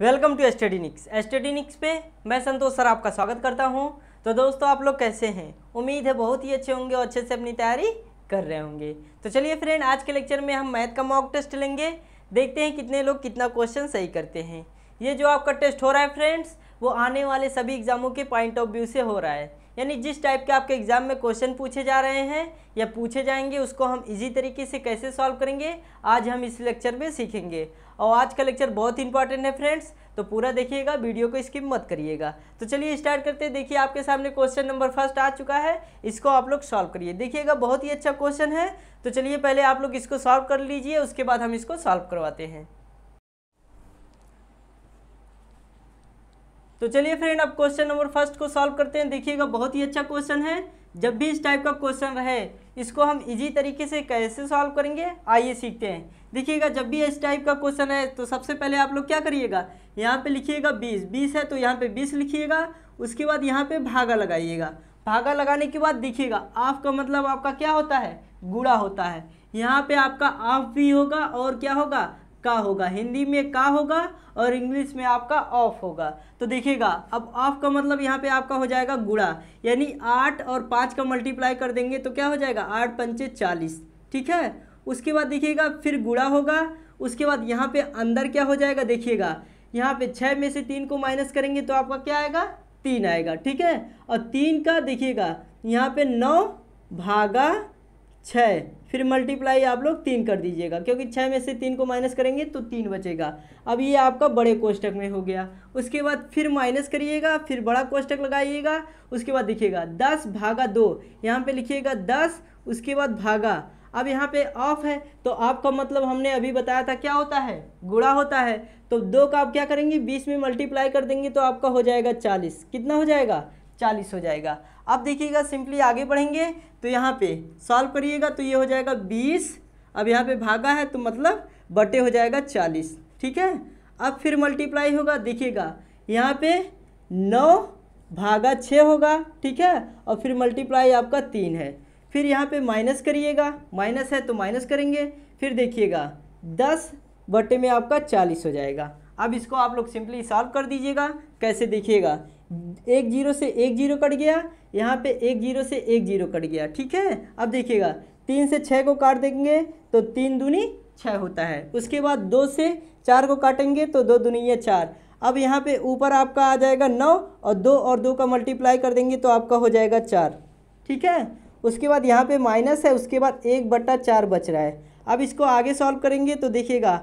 welcome to एस्टेडिनिक्स एस्टेडिनिक्स पे मैं संतोष sir आपका स्वागत करता हूँ तो दोस्तों आप लोग कैसे हैं उम्मीद है बहुत ही अच्छे होंगे और अच्छे से अपनी तैयारी कर रहे होंगे तो चलिए फ्रेंड आज के लेक्चर में हम मैथ का मॉक टेस्ट लेंगे देखते हैं कितने लोग कितना क्वेश्चन सही करते हैं ये जो आपका टेस्ट हो रहा है फ्रेंड्स वो आने वाले सभी एग्ज़ामों के पॉइंट ऑफ व्यू से हो रहा है यानी जिस टाइप के आपके एग्ज़ाम में क्वेश्चन पूछे जा रहे हैं या पूछे जाएंगे उसको हम इजी तरीके से कैसे सॉल्व करेंगे आज हम इस लेक्चर में सीखेंगे और आज का लेक्चर बहुत ही इंपॉर्टेंट है फ्रेंड्स तो पूरा देखिएगा वीडियो को स्किप मत करिएगा तो चलिए स्टार्ट करते हैं देखिए आपके सामने क्वेश्चन नंबर फर्स्ट आ चुका है इसको आप लोग सॉल्व करिए देखिएगा बहुत ही अच्छा क्वेश्चन है तो चलिए पहले आप लोग इसको सॉल्व कर लीजिए उसके बाद हम इसको सॉल्व करवाते हैं तो चलिए फ्रेंड अब क्वेश्चन नंबर फर्स्ट को सॉल्व करते हैं देखिएगा बहुत ही अच्छा क्वेश्चन है जब भी इस टाइप का क्वेश्चन रहे इसको हम इजी तरीके से कैसे सॉल्व करेंगे आइए सीखते हैं देखिएगा जब भी इस टाइप का क्वेश्चन है तो सबसे पहले आप लोग क्या करिएगा यहाँ पे लिखिएगा बीस बीस है तो यहाँ पे बीस लिखिएगा उसके बाद यहाँ पे भागा लगाइएगा भागा लगाने के बाद देखिएगा आफ का मतलब आपका क्या होता है गुड़ा होता है यहाँ पे आपका आफ भी होगा और क्या होगा का होगा हिंदी में का होगा और इंग्लिश में आपका ऑफ होगा तो देखिएगा अब ऑफ का मतलब यहाँ पे आपका हो जाएगा गुड़ा यानी आठ और पाँच का मल्टीप्लाई कर देंगे तो क्या हो जाएगा आठ पंचे चालीस ठीक है उसके बाद देखिएगा फिर गुड़ा होगा उसके बाद यहाँ पे अंदर क्या हो जाएगा देखिएगा यहाँ पे छः में से तीन को माइनस करेंगे तो आपका क्या आएगा तीन आएगा ठीक है और तीन का देखिएगा यहाँ पे नौ भागा छः फिर मल्टीप्लाई आप लोग तीन कर दीजिएगा क्योंकि छः में से तीन को माइनस करेंगे तो तीन बचेगा अब ये आपका बड़े कोष्टक में हो गया उसके बाद फिर माइनस करिएगा फिर बड़ा कोष्टक लगाइएगा उसके बाद देखिएगा दस भागा दो यहाँ पे लिखिएगा दस उसके बाद भागा अब यहाँ पे ऑफ है तो ऑफ का मतलब हमने अभी बताया था क्या होता है गुड़ा होता है तो दो का आप क्या करेंगे बीस में मल्टीप्लाई कर देंगे तो आपका हो जाएगा चालीस कितना हो जाएगा चालीस हो जाएगा अब देखिएगा सिंपली आगे बढ़ेंगे तो यहाँ पे सॉल्व करिएगा तो ये हो जाएगा बीस अब यहाँ पे भागा है तो मतलब बटे हो जाएगा चालीस ठीक है अब फिर मल्टीप्लाई होगा देखिएगा यहाँ पे नौ भागा छः होगा ठीक है और फिर मल्टीप्लाई आपका तीन है फिर यहाँ पे माइनस करिएगा माइनस है तो माइनस करेंगे फिर देखिएगा दस बटे में आपका चालीस हो जाएगा अब इसको आप लोग सिंपली सॉल्व कर दीजिएगा कैसे देखिएगा एक जीरो से एक जीरो कट गया यहाँ पे एक जीरो से एक जीरो कट गया ठीक है अब देखिएगा तीन से छः को काट देंगे तो तीन दूनी छः होता है उसके बाद दो से चार को काटेंगे तो दो दूनी या चार अब यहाँ पे ऊपर आपका आ जाएगा नौ और दो और दो का मल्टीप्लाई कर देंगे तो आपका हो जाएगा चार ठीक है उसके बाद यहाँ पे माइनस है उसके बाद एक बट्टा चार बच रहा है अब इसको आगे सॉल्व करेंगे तो देखिएगा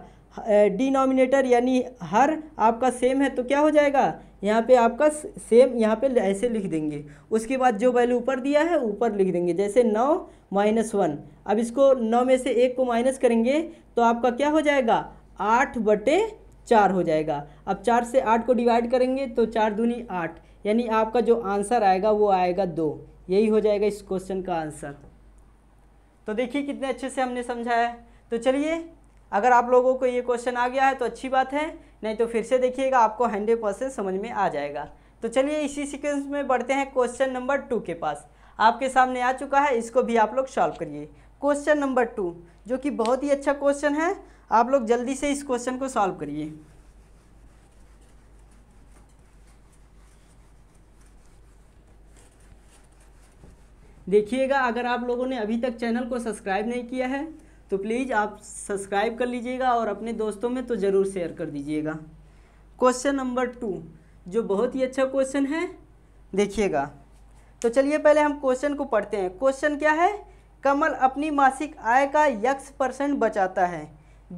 डिनोमिनेटर यानी हर आपका सेम है तो क्या हो जाएगा यहाँ पे आपका सेम यहाँ पे ऐसे लिख देंगे उसके बाद जो वैल्यू ऊपर दिया है ऊपर लिख देंगे जैसे नौ माइनस वन अब इसको नौ में से एक को माइनस करेंगे तो आपका क्या हो जाएगा आठ बटे चार हो जाएगा अब चार से आठ को डिवाइड करेंगे तो चार दूनी आठ यानी आपका जो आंसर आएगा वो आएगा दो यही हो जाएगा इस क्वेश्चन का आंसर तो देखिए कितने अच्छे से हमने समझाया है तो चलिए अगर आप लोगों को ये क्वेश्चन आ गया है तो अच्छी बात है नहीं तो फिर से देखिएगा आपको हंड्रेड परसेंट समझ में आ जाएगा तो चलिए इसी सीक्वेंस में बढ़ते हैं क्वेश्चन नंबर टू के पास आपके सामने आ चुका है इसको भी आप लोग सॉल्व करिए क्वेश्चन नंबर टू जो कि बहुत ही अच्छा क्वेश्चन है आप लोग जल्दी से इस क्वेश्चन को सॉल्व करिए देखिएगा अगर आप लोगों ने अभी तक चैनल को सब्सक्राइब नहीं किया है तो प्लीज़ आप सब्सक्राइब कर लीजिएगा और अपने दोस्तों में तो ज़रूर शेयर कर दीजिएगा क्वेश्चन नंबर टू जो बहुत ही अच्छा क्वेश्चन है देखिएगा तो चलिए पहले हम क्वेश्चन को पढ़ते हैं क्वेश्चन क्या है कमल अपनी मासिक आय का यक्स परसेंट बचाता है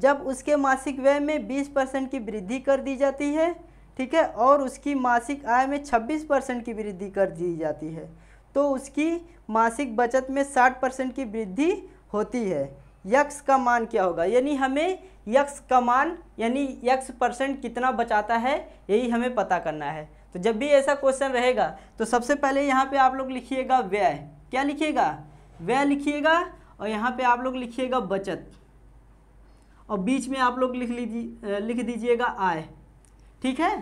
जब उसके मासिक व्यय में 20 परसेंट की वृद्धि कर दी जाती है ठीक है और उसकी मासिक आय में 26 परसेंट की वृद्धि कर दी जाती है तो उसकी मासिक बचत में साठ परसेंट की वृद्धि होती है यक्स का मान क्या होगा यानी हमें यक्स का मान यानी यक्स परसेंट कितना बचाता है यही हमें पता करना है तो जब भी ऐसा क्वेश्चन रहेगा तो सबसे पहले यहाँ पे आप लोग लिखिएगा व्यय क्या लिखिएगा व्यय लिखिएगा और यहाँ पे आप लोग लिखिएगा बचत और बीच में आप लोग लिख लीजिए लिख दीजिएगा आय ठीक है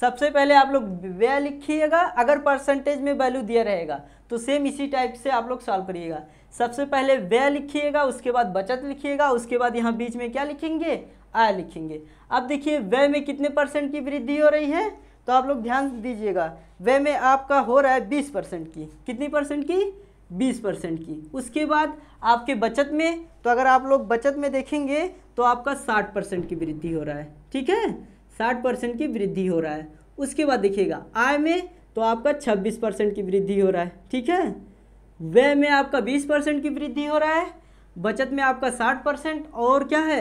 सबसे पहले आप लोग वह लिखिएगा अगर परसेंटेज में वैल्यू दिया रहेगा तो सेम इसी टाइप से आप लोग सॉल्व करिएगा सबसे पहले व्यय लिखिएगा उसके बाद बचत लिखिएगा उसके बाद यहाँ बीच में क्या लिखेंगे आय लिखेंगे अब देखिए व्यय में कितने परसेंट की वृद्धि हो रही है तो आप लोग ध्यान दीजिएगा व्यय में आपका हो रहा है बीस परसेंट की कितनी परसेंट की बीस परसेंट की उसके बाद आपके बचत में तो अगर आप लोग बचत में देखेंगे तो आपका साठ परसेंट की वृद्धि हो रहा है ठीक है साठ परसेंट की वृद्धि हो रहा है उसके बाद देखिएगा आय में तो आपका छब्बीस परसेंट की वृद्धि हो रहा है ठीक है व्यय में आपका बीस परसेंट की वृद्धि हो रहा है बचत में आपका साठ परसेंट और क्या है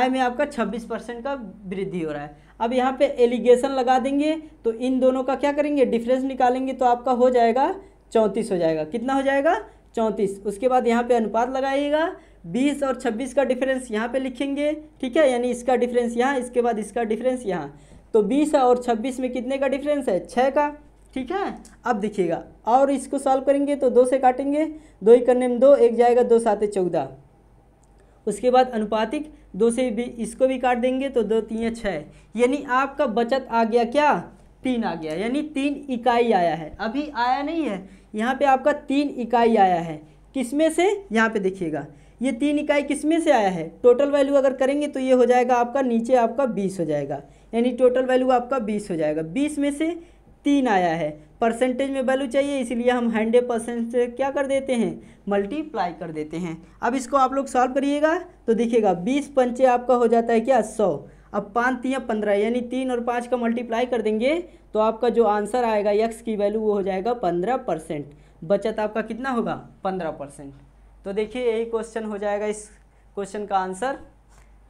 आय में आपका छब्बीस परसेंट का वृद्धि हो रहा है अब यहाँ पे एलिगेशन लगा देंगे तो इन दोनों का क्या करेंगे डिफरेंस निकालेंगे तो आपका हो जाएगा चौंतीस हो जाएगा कितना हो जाएगा चौंतीस उसके बाद यहाँ पे अनुपात लगाइएगा बीस और छब्बीस का डिफरेंस यहाँ पे लिखेंगे ठीक है यानी इसका डिफरेंस यहाँ इसके बाद इसका डिफरेंस यहाँ तो बीस और छब्बीस में कितने का डिफरेंस है छः का ठीक है अब देखिएगा और इसको सॉल्व करेंगे तो दो से काटेंगे दो ही करने में दो एक जाएगा दो सात चौदह उसके बाद अनुपातिक दो से भी इसको भी काट देंगे तो दो तीन छः यानी आपका बचत आ गया क्या तीन आ गया यानी तीन इकाई आया है अभी आया नहीं है यहाँ पे आपका तीन इकाई आया है किसमें से यहाँ पे देखिएगा ये तीन इकाई किस में से आया है टोटल वैल्यू अगर करेंगे तो ये हो जाएगा आपका नीचे आपका बीस हो जाएगा यानी टोटल वैल्यू आपका बीस हो जाएगा बीस में से तीन आया है परसेंटेज में वैल्यू चाहिए इसीलिए हम हंड्रेड परसेंट से क्या कर देते हैं मल्टीप्लाई कर देते हैं अब इसको आप लोग सॉल्व करिएगा तो देखिएगा बीस पंचे आपका हो जाता है क्या सौ अब पाँच तीन पंद्रह यानी तीन और पाँच का मल्टीप्लाई कर देंगे तो आपका जो आंसर आएगा यक्स की वैल्यू वो हो जाएगा पंद्रह परसेंट बचत आपका कितना होगा पंद्रह परसेंट तो देखिए यही क्वेश्चन हो जाएगा इस क्वेश्चन का आंसर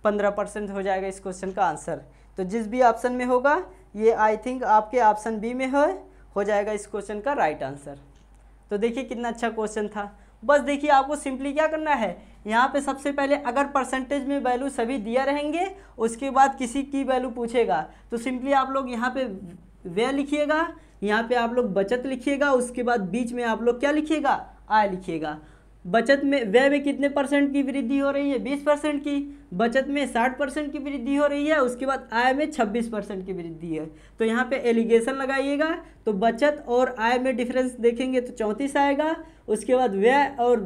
पंद्रह परसेंट हो जाएगा इस क्वेश्चन का आंसर तो जिस भी ऑप्शन में होगा ये आई थिंक आपके ऑप्शन बी में हो, हो जाएगा इस क्वेश्चन का राइट आंसर तो देखिए कितना अच्छा क्वेश्चन था बस देखिए आपको सिंपली क्या करना है यहाँ पे सबसे पहले अगर परसेंटेज में वैल्यू सभी दिया रहेंगे उसके बाद किसी की वैल्यू पूछेगा तो सिंपली आप लोग यहाँ पे वे लिखिएगा यहाँ पे आप लोग बचत लिखिएगा उसके बाद बीच में आप लोग क्या लिखिएगा आय लिखिएगा बचत में व्यय में कितने परसेंट की वृद्धि हो रही है बीस परसेंट की बचत में साठ परसेंट की वृद्धि हो रही है उसके बाद आय में छब्बीस परसेंट की वृद्धि है तो यहाँ पे एलिगेशन लगाइएगा तो बचत और आय में डिफरेंस देखेंगे तो चौंतीस आएगा उसके बाद व्यय और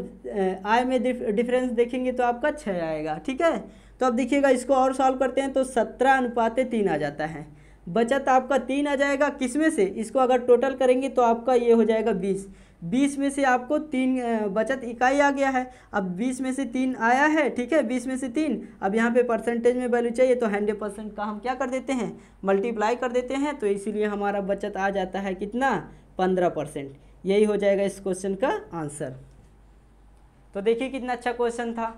आय में डिफरेंस देखेंगे तो आपका छः आएगा ठीक है तो अब देखिएगा इसको और सॉल्व करते हैं तो सत्रह अनुपात तीन आ जाता है बचत आपका तीन आ जाएगा किस में से इसको अगर टोटल करेंगे तो आपका ये हो जाएगा बीस बीस में से आपको तीन बचत इकाई आ गया है अब बीस में से तीन आया है ठीक है बीस में से तीन अब यहाँ पे परसेंटेज में वैल्यू चाहिए तो हंड्रेड परसेंट का हम क्या कर देते हैं मल्टीप्लाई कर देते हैं तो इसीलिए हमारा बचत आ जाता है कितना पंद्रह परसेंट यही हो जाएगा इस क्वेश्चन का आंसर तो देखिए कितना अच्छा क्वेश्चन था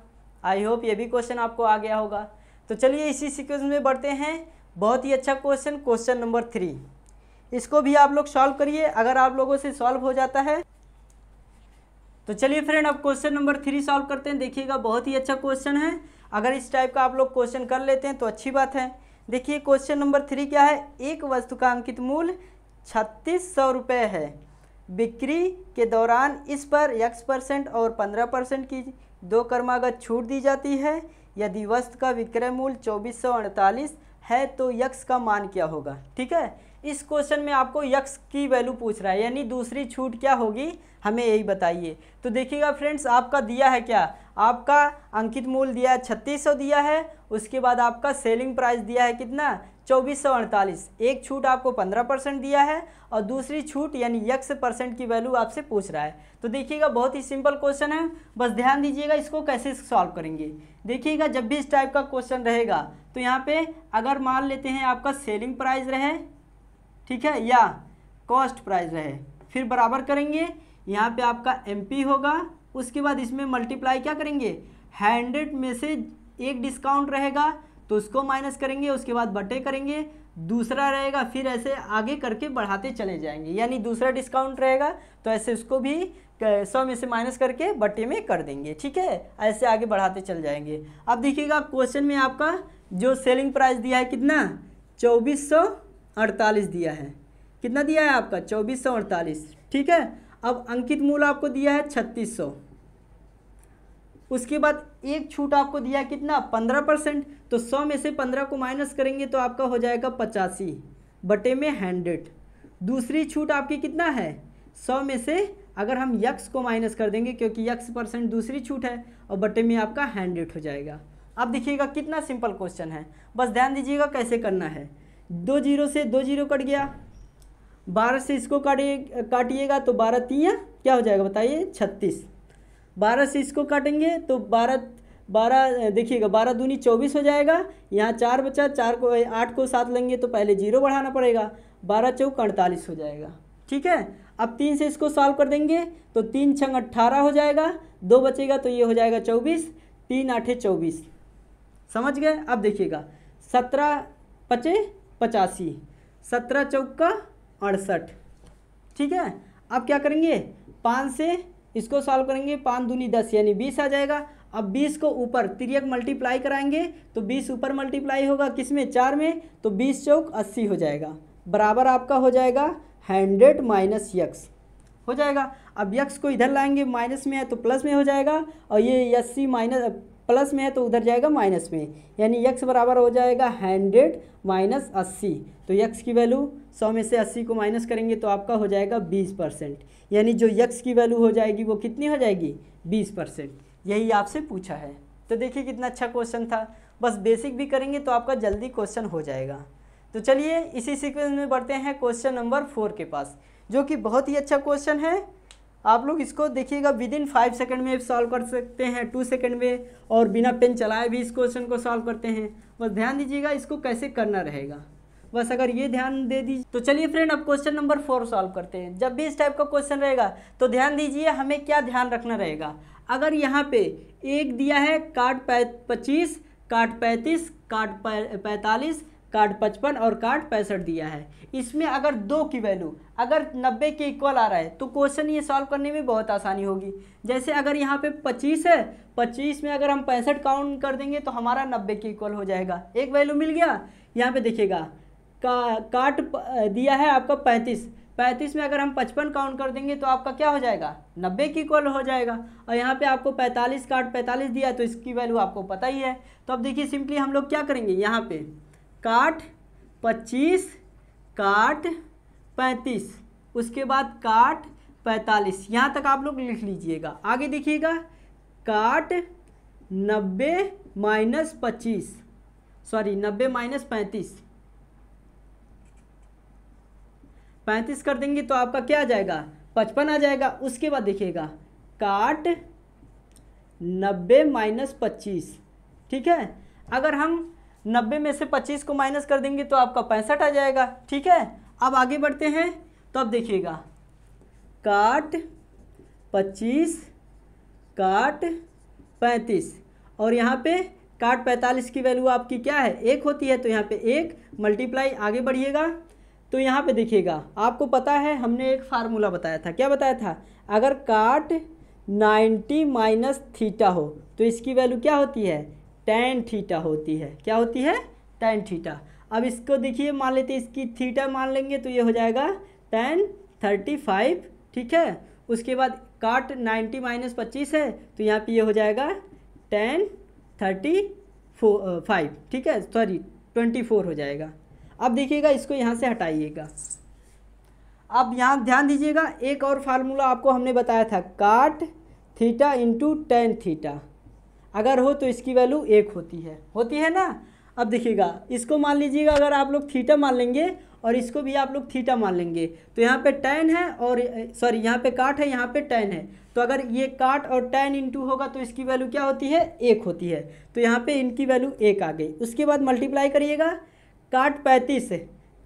आई होप ये भी क्वेश्चन आपको आ गया होगा तो चलिए इसी सिक्वेंस में बढ़ते हैं बहुत ही अच्छा क्वेश्चन क्वेश्चन नंबर थ्री इसको भी आप लोग सॉल्व करिए अगर आप लोगों से सॉल्व हो जाता है तो चलिए फ्रेंड अब क्वेश्चन नंबर थ्री सॉल्व करते हैं देखिएगा बहुत ही अच्छा क्वेश्चन है अगर इस टाइप का आप लोग क्वेश्चन कर लेते हैं तो अच्छी बात है देखिए क्वेश्चन नंबर थ्री क्या है एक वस्तु का अंकित मूल्य छत्तीस सौ रुपये है बिक्री के दौरान इस पर एक्स परसेंट और पंद्रह परसेंट की दो कर्मागत छूट दी जाती है यदि वस्तु का विक्रय मूल चौबीस सौ अड़तालीस है तो यक्स का मान क्या होगा ठीक है इस क्वेश्चन में आपको यक्स की वैल्यू पूछ रहा है यानी दूसरी छूट क्या होगी हमें यही बताइए तो देखिएगा फ्रेंड्स आपका दिया है क्या आपका अंकित मूल दिया है छत्तीस सौ दिया है उसके बाद आपका सेलिंग प्राइस दिया है कितना चौबीस सौ अड़तालीस एक छूट आपको पंद्रह परसेंट दिया है और दूसरी छूट यानी यक्स परसेंट की वैल्यू आपसे पूछ रहा है तो देखिएगा बहुत ही सिंपल क्वेश्चन है बस ध्यान दीजिएगा इसको कैसे सॉल्व करेंगे देखिएगा जब भी इस टाइप का क्वेश्चन रहेगा तो यहाँ पे अगर मान लेते हैं आपका सेलिंग प्राइस रहे ठीक है या कॉस्ट प्राइस रहे फिर बराबर करेंगे यहाँ पे आपका एम होगा उसके बाद इसमें मल्टीप्लाई क्या करेंगे हंड्रेड में से एक डिस्काउंट रहेगा तो उसको माइनस करेंगे उसके बाद बटे करेंगे दूसरा रहेगा फिर ऐसे आगे करके बढ़ाते चले जाएंगे यानी दूसरा डिस्काउंट रहेगा तो ऐसे उसको भी सौ में से माइनस करके बटे में कर देंगे ठीक है ऐसे आगे बढ़ाते चल जाएंगे अब देखिएगा क्वेश्चन में आपका जो सेलिंग प्राइस दिया है कितना चौबीस सौ अड़तालीस दिया है कितना दिया है आपका चौबीस सौ अड़तालीस ठीक है अब अंकित मूल आपको दिया है छत्तीस सौ उसके बाद एक छूट आपको दिया कितना पंद्रह परसेंट तो सौ में से पंद्रह को माइनस करेंगे तो आपका हो जाएगा पचासी बटे में हंड्रेड दूसरी छूट आपकी कितना है सौ में से अगर हम यक्स को माइनस कर देंगे क्योंकि यक्स परसेंट दूसरी छूट है और बटे में आपका हंड्रेड हो जाएगा अब देखिएगा कितना सिंपल क्वेश्चन है बस ध्यान दीजिएगा कैसे करना है दो जीरो से दो जीरो कट गया बारह से इसको काटिए काटिएगा तो बारह तीन क्या हो जाएगा बताइए छत्तीस बारह से इसको काटेंगे तो बारह बारह देखिएगा बारह दूनी चौबीस हो जाएगा यहाँ चार बचा चार को आठ को साथ लेंगे तो पहले जीरो बढ़ाना पड़ेगा बारह चौक अड़तालीस हो जाएगा ठीक है अब तीन से इसको सॉल्व कर देंगे तो तीन छंग अट्ठारह हो जाएगा दो बचेगा तो ये हो जाएगा चौबीस तीन आठे चौबीस समझ गए अब देखिएगा सत्रह पचे पचासी सत्रह चौका अड़सठ ठीक है अब क्या करेंगे पाँच से इसको सॉल्व करेंगे पाँच दूनी दस यानी बीस आ जाएगा अब बीस को ऊपर तिरक मल्टीप्लाई कराएंगे तो बीस ऊपर मल्टीप्लाई होगा किस में चार में तो बीस चौक अस्सी हो जाएगा बराबर आपका हो जाएगा हंड्रेड माइनस यक्स हो जाएगा अब यक्स को इधर लाएंगे माइनस में है तो प्लस में हो जाएगा और ये अस्सी माइनस प्लस में है तो उधर जाएगा माइनस में यानी यक्स बराबर हो जाएगा हंड्रेड माइनस अस्सी तो यक्स की वैल्यू सौ में से अस्सी को माइनस करेंगे तो आपका हो जाएगा बीस परसेंट यानी जो यक्स की वैल्यू हो जाएगी वो कितनी हो जाएगी बीस परसेंट यही आपसे पूछा है तो देखिए कितना अच्छा क्वेश्चन था बस बेसिक भी करेंगे तो आपका जल्दी क्वेश्चन हो जाएगा तो चलिए इसी सिक्वेंस में बढ़ते हैं क्वेश्चन नंबर फोर के पास जो कि बहुत ही अच्छा क्वेश्चन है आप लोग इसको देखिएगा विद इन फाइव सेकेंड में सॉल्व कर सकते हैं टू सेकेंड में और बिना पेन चलाए भी इस क्वेश्चन को सॉल्व करते हैं बस ध्यान दीजिएगा इसको कैसे करना रहेगा बस अगर ये ध्यान दे दीजिए तो चलिए फ्रेंड अब क्वेश्चन नंबर फोर सॉल्व करते हैं जब भी इस टाइप का क्वेश्चन रहेगा तो ध्यान दीजिए हमें क्या ध्यान रखना रहेगा अगर यहाँ पे एक दिया है काट पै पच्चीस काट पैंतीस काट पैंतालीस कार्ड पचपन और कार्ड पैंसठ दिया है इसमें अगर दो की वैल्यू अगर नब्बे के इक्वल आ रहा है तो क्वेश्चन ये सॉल्व करने में बहुत आसानी होगी जैसे अगर यहाँ पे पच्चीस है पच्चीस में अगर हम पैंसठ काउंट कर देंगे तो हमारा नब्बे के इक्वल हो जाएगा एक वैल्यू मिल गया यहाँ पे देखिएगा का काट दिया है आपका पैंतीस पैंतीस में अगर हम पचपन काउंट कर देंगे तो आपका क्या हो जाएगा नब्बे की इक्वल हो जाएगा और यहाँ पे आपको पैंतालीस काट पैंतालीस दिया तो इसकी वैल्यू आपको पता ही है तो अब देखिए सिंपली हम लोग क्या करेंगे यहाँ पे काठ पच्चीस काठ पैंतीस उसके बाद काठ पैंतालीस यहाँ तक आप लोग लिख लीजिएगा आगे देखिएगा काट नब्बे माइनस पच्चीस सॉरी नब्बे माइनस पैंतीस पैंतीस कर देंगे तो आपका क्या आ जाएगा पचपन आ जाएगा उसके बाद देखिएगा काट नब्बे माइनस पच्चीस ठीक है अगर हम नब्बे में से पच्चीस को माइनस कर देंगे तो आपका पैंसठ आ जाएगा ठीक है अब आगे बढ़ते हैं तो अब देखिएगा काट पच्चीस काट पैंतीस और यहाँ पे काट पैंतालीस की वैल्यू आपकी क्या है एक होती है तो यहाँ पे एक मल्टीप्लाई आगे बढ़िएगा तो यहाँ पे देखिएगा आपको पता है हमने एक फार्मूला बताया था क्या बताया था अगर काट नाइन्टी माइनस थीटा हो तो इसकी वैल्यू क्या होती है टेन थीटा होती है क्या होती है टेन थीटा अब इसको देखिए मान लेते इसकी थीटा मान लेंगे तो ये हो जाएगा टेन थर्टी फाइव ठीक है उसके बाद काट नाइन्टी माइनस पच्चीस है तो यहाँ पे ये हो जाएगा टेन थर्टी फो फाइव ठीक है सॉरी ट्वेंटी फोर हो जाएगा अब देखिएगा इसको यहाँ से हटाइएगा अब यहाँ ध्यान दीजिएगा एक और फार्मूला आपको हमने बताया था काट थीटा इंटू टेन थीटा अगर हो तो इसकी वैल्यू एक होती है होती है ना अब देखिएगा इसको मान लीजिएगा अगर आप लोग थीटा मान लेंगे और इसको भी आप लोग थीटा मान लेंगे तो यहाँ पे टेन है और सॉरी यहाँ पे काट है यहाँ पे टेन है तो अगर ये काट और टेन इंटू होगा तो इसकी वैल्यू क्या होती है एक होती है तो यहाँ पे इनकी वैल्यू एक आ गई उसके बाद मल्टीप्लाई करिएगा काट पैंतीस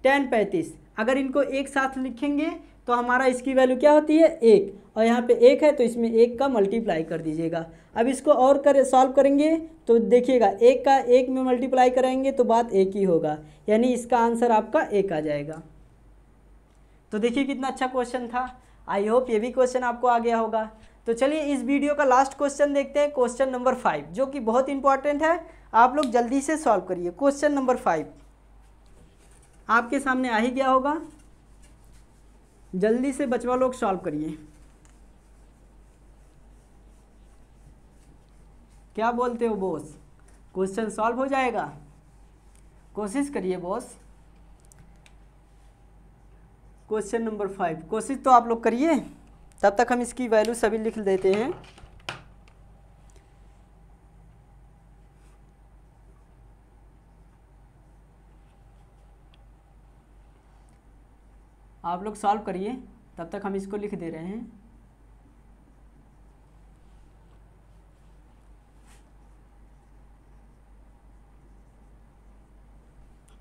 टेन पैंतीस अगर इनको एक साथ लिखेंगे तो हमारा इसकी वैल्यू क्या होती है एक और यहाँ पे एक है तो इसमें एक का मल्टीप्लाई कर दीजिएगा अब इसको और कर सॉल्व करेंगे तो देखिएगा एक का एक में मल्टीप्लाई करेंगे तो बात एक ही होगा यानी इसका आंसर आपका एक आ जाएगा तो देखिए कितना अच्छा क्वेश्चन था आई होप ये भी क्वेश्चन आपको आ गया होगा तो चलिए इस वीडियो का लास्ट क्वेश्चन देखते हैं क्वेश्चन नंबर फाइव जो कि बहुत इंपॉर्टेंट है आप लोग जल्दी से सॉल्व करिए क्वेश्चन नंबर फाइव आपके सामने आ ही गया होगा जल्दी से बचवा लोग सॉल्व करिए क्या बोलते हो बॉस क्वेश्चन सॉल्व हो जाएगा कोशिश करिए बॉस क्वेश्चन नंबर फाइव कोशिश तो आप लोग करिए तब तक हम इसकी वैल्यू सभी लिख देते हैं आप लोग सॉल्व करिए तब तक हम इसको लिख दे रहे हैं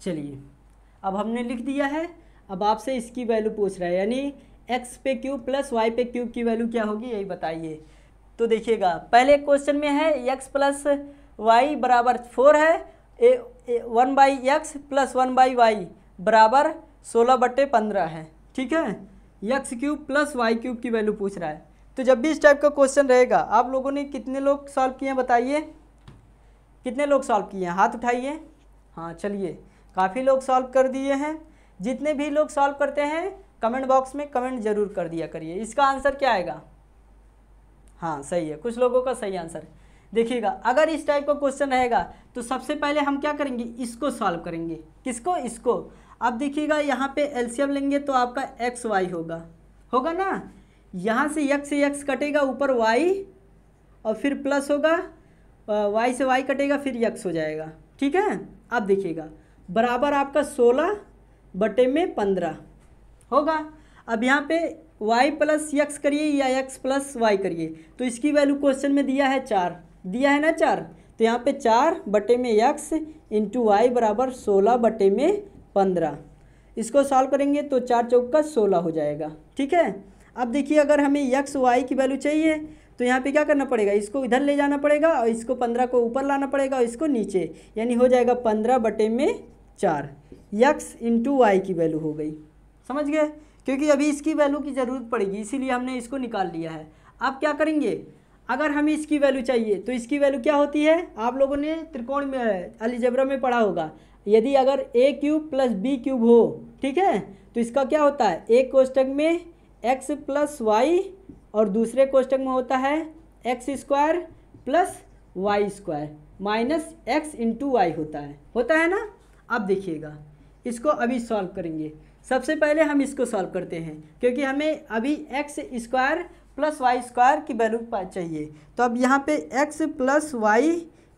चलिए अब हमने लिख दिया है अब आपसे इसकी वैल्यू पूछ रहा है यानी एक्स पे क्यूब प्लस वाई पे क्यूब की वैल्यू क्या होगी यही बताइए तो देखिएगा पहले क्वेश्चन में है एक्स प्लस वाई बराबर फोर है one by X plus one by Y बराबर सोलह बटे पंद्रह है ठीक है X cube plus Y cube की वैल्यू पूछ रहा है तो जब भी इस टाइप का क्वेश्चन रहेगा आप लोगों ने कितने लोग सॉल्व किए हैं बताइए कितने लोग सॉल्व किए हैं हाथ उठाइए हाँ चलिए काफ़ी लोग सॉल्व कर दिए हैं जितने भी लोग सॉल्व करते हैं कमेंट बॉक्स में कमेंट जरूर कर दिया करिए इसका आंसर क्या आएगा हाँ सही है कुछ लोगों का सही आंसर देखिएगा अगर इस टाइप का क्वेश्चन रहेगा तो सबसे पहले हम क्या करेंगे इसको सॉल्व करेंगे किसको इसको अब देखिएगा यहाँ पे एलसीएम लेंगे तो आपका एक्स वाई होगा होगा ना यहाँ से यक से यक्स कटेगा ऊपर वाई और फिर प्लस होगा वाई से वाई कटेगा फिर यक्स हो जाएगा ठीक है अब देखिएगा बराबर आपका सोलह बटे में पंद्रह होगा अब यहाँ पे y प्लस यक्स करिए या x प्लस वाई करिए तो इसकी वैल्यू क्वेश्चन में दिया है चार दिया है ना चार तो यहाँ पे चार बटे में यक्स इंटू वाई बराबर सोलह बटे में पंद्रह इसको सॉल्व करेंगे तो चार चौका सोलह हो जाएगा ठीक है अब देखिए अगर हमें यक्स वाई की वैल्यू चाहिए तो यहाँ पे क्या करना पड़ेगा इसको इधर ले जाना पड़ेगा और इसको पंद्रह को ऊपर लाना पड़ेगा और इसको नीचे यानी हो जाएगा पंद्रह बटे में चार यक्स इंटू वाई की वैल्यू हो गई समझ गए क्योंकि अभी इसकी वैल्यू की ज़रूरत पड़ेगी इसीलिए हमने इसको निकाल लिया है आप क्या करेंगे अगर हमें इसकी वैल्यू चाहिए तो इसकी वैल्यू क्या होती है आप लोगों ने त्रिकोण में अलीजबरा में पढ़ा होगा यदि अगर A cube plus B cube हो ठीक है तो इसका क्या होता है एक कोष्टक में एक्स प्लस वाई और दूसरे कोष्टक में होता है X square plus Y square minus X into Y होता है होता है ना अब देखिएगा इसको अभी सॉल्व करेंगे सबसे पहले हम इसको सॉल्व करते हैं क्योंकि हमें अभी X square plus Y square की वैल्यू चाहिए तो अब यहाँ पे एक्स प्लस वाई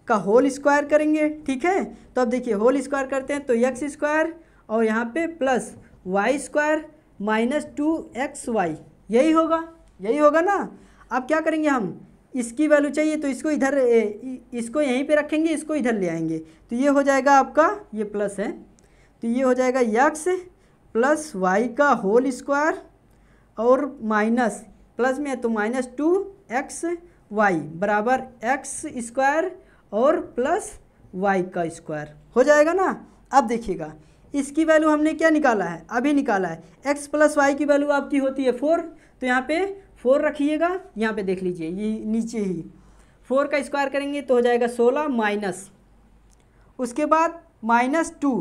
का होल स्क्वायर करेंगे ठीक है तो अब देखिए होल स्क्वायर करते हैं तो एक्स स्क्वायर और यहाँ पे plus Y square minus two X Y यही होगा यही होगा ना अब क्या करेंगे हम इसकी वैल्यू चाहिए तो इसको इधर इसको यहीं पे रखेंगे इसको इधर ले आएंगे तो ये हो जाएगा आपका ये प्लस है तो ये हो जाएगा यक्स प्लस वाई का होल स्क्वायर और माइनस प्लस में है तो माइनस टू एक्स वाई बराबर एक्स स्क्वायर और प्लस वाई का स्क्वायर हो जाएगा ना अब देखिएगा इसकी वैल्यू हमने क्या निकाला है अभी निकाला है एक्स प्लस वाई की वैल्यू आपकी होती है फोर तो यहाँ पे फोर रखिएगा यहाँ पे देख लीजिए ये नीचे ही फोर का स्क्वायर करेंगे तो हो जाएगा सोलह माइनस उसके बाद माइनस टू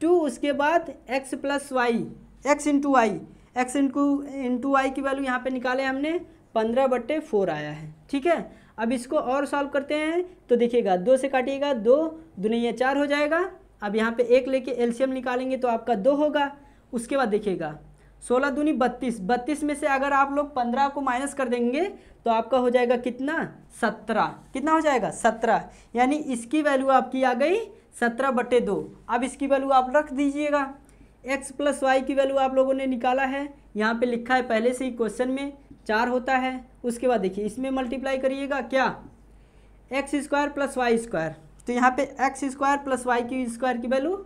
टू उसके बाद X plus Y X into Y X into into Y की वैल्यू यहाँ पे निकाले हमने पंद्रह बट्टे फोर आया है ठीक है अब इसको और सॉल्व करते हैं तो देखिएगा दो से काटिएगा दो दुनिया चार हो जाएगा अब यहाँ पे एक लेके एलसीएम निकालेंगे तो आपका दो होगा उसके बाद देखिएगा सोलह दूनी बत्तीस बत्तीस में से अगर आप लोग पंद्रह को माइनस कर देंगे तो आपका हो जाएगा कितना सत्रह कितना हो जाएगा सत्रह यानी इसकी वैल्यू आपकी आ गई सत्रह बटे दो अब इसकी वैल्यू आप रख दीजिएगा एक्स प्लस वाई की वैल्यू आप लोगों ने निकाला है यहाँ पे लिखा है पहले से ही क्वेश्चन में चार होता है उसके बाद देखिए इसमें मल्टीप्लाई करिएगा क्या X square plus Y square तो यहाँ पे एक्स स्क्वायर प्लस वाई की स्क्वायर की वैल्यू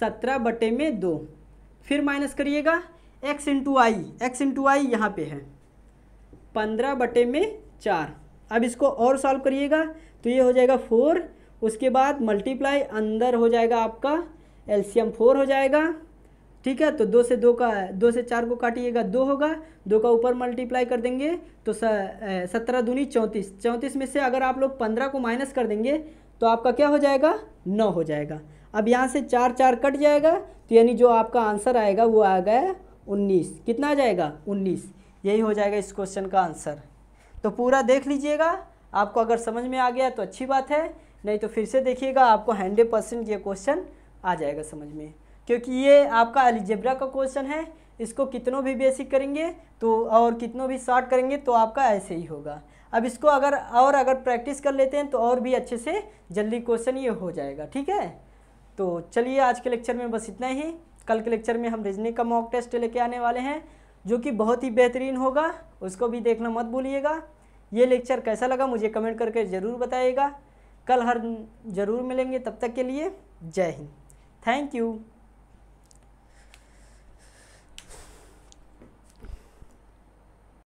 सत्रह बटे में दो फिर माइनस करिएगा X into Y X into Y यहाँ पर है पंद्रह बटे में चार अब इसको और सॉल्व करिएगा तो ये हो जाएगा फोर उसके बाद मल्टीप्लाई अंदर हो जाएगा आपका एल्शियम फोर हो जाएगा ठीक है तो दो से दो का दो से चार को काटिएगा दो होगा दो का ऊपर मल्टीप्लाई कर देंगे तो सत्रह दूनी चौंतीस चौंतीस में से अगर आप लोग पंद्रह को माइनस कर देंगे तो आपका क्या हो जाएगा नौ हो जाएगा अब यहाँ से चार चार कट जाएगा तो यानी जो आपका आंसर आएगा वो आ गया उन्नीस कितना आ जाएगा उन्नीस यही हो जाएगा इस क्वेश्चन का आंसर तो पूरा देख लीजिएगा आपको अगर समझ में आ गया तो अच्छी बात है नहीं तो फिर से देखिएगा आपको हंड्रेड परसेंट ये क्वेश्चन आ जाएगा समझ में क्योंकि ये आपका एलिजेब्रा का क्वेश्चन है इसको कितनों भी बेसिक करेंगे तो और कितनों भी शॉर्ट करेंगे तो आपका ऐसे ही होगा अब इसको अगर और अगर प्रैक्टिस कर लेते हैं तो और भी अच्छे से जल्दी क्वेश्चन ये हो जाएगा ठीक है तो चलिए आज के लेक्चर में बस इतना ही कल के लेक्चर में हम रिजनिंग का मॉक टेस्ट लेके आने वाले हैं जो कि बहुत ही बेहतरीन होगा उसको भी देखना मत भूलिएगा ये लेक्चर कैसा लगा मुझे कमेंट करके ज़रूर बताइएगा कल हर ज़रूर मिलेंगे तब तक के लिए जय हिंद थैंक यू